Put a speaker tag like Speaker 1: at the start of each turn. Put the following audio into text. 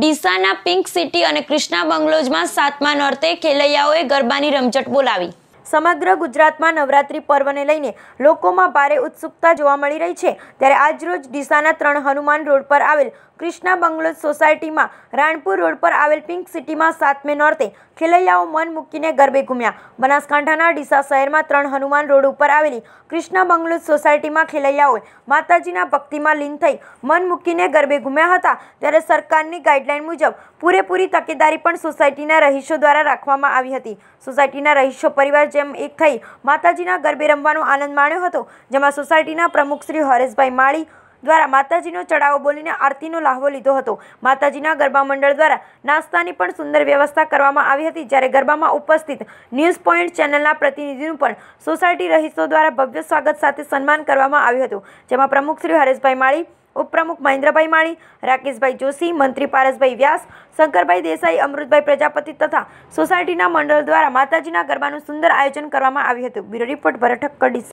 Speaker 1: ડીસાના pink city અને કૃષ્ણા બંગલોજમાં સાતમા નોરતે ખેલૈયાઓએ ગરબાની રમઝટ બોલાવી સમગ્ર ગુજરાતમાં નવરાત્રિ પર્વને લઈને લોકોમાં ભારે ઉત્સુકતા જોવા મળી રહી છે ત્યારે આજરોજ ડીસાના ત્રણ હનુમાન રોડ પર આવેલ કૃષ્ણા બંગલો સોસાયટીમાં રાણપુર રોડ પર આવેલ પિંક સિટીમાં સાતમે નોર્તે ખેલૈયાઓ મન મૂકીને ગરબે ઘૂમ્યા બનાસકાંઠાના ડીસા શહેરમાં ત્રણ હનુમાન રોડ ઉપર આવેલી કૃષ્ણા બંગલો સોસાયટીમાં ખેલૈયાઓએ માતાજીના ભક્તિમાં લીન થઈ મન મૂકીને ગરબે ઘૂમ્યા હતા ત્યારે સરકારની ગાઈડલાઈન મુજબ પૂરેપૂરી તકેદારી પણ સોસાયટીના રહીશો દ્વારા રાખવામાં આવી હતી સોસાયટીના રહીશો પરિવાર જેમ એક થઈ માતાજીના ગરબે રમવાનો આનંદ માણ્યો હતો જેમાં સોસાયટીના પ્રમુખ શ્રી હરેશભાઈ માળી દ્વારા માતાજીનો ચઢાવો બોલીને આરતીનો લાહવો લીધો હતો માતાજીના ગરબા મંડળ દ્વારા નાસ્તાની પણ સુંદર વ્યવસ્થા કરવામાં આવી હતી જ્યારે ગરબામાં ઉપસ્થિત ન્યૂઝ પોઈન્ટ ચેનલના પ્રતિનિધિનું પણ સોસાયટી રહીશો દ્વારા ભવ્ય સ્વાગત સાથે સન્માન કરવામાં આવ્યું હતું જેમાં પ્રમુખ શ્રી હરેશભાઈ માળી ઉપપ્રમુખ મહેન્દ્રભાઈ માળી રાકેશભાઈ જોશી મંત્રી પારસભાઈ વ્યાસ શંકરભાઈ દેસાઈ અમૃતભાઈ પ્રજાપતિ તથા સોસાયટીના મંડળ દ્વારા માતાજીના ગરબાનું સુંદર આયોજન કરવામાં આવ્યું હતું બ્યુરો રિપોર્ટ ભરઠક્કર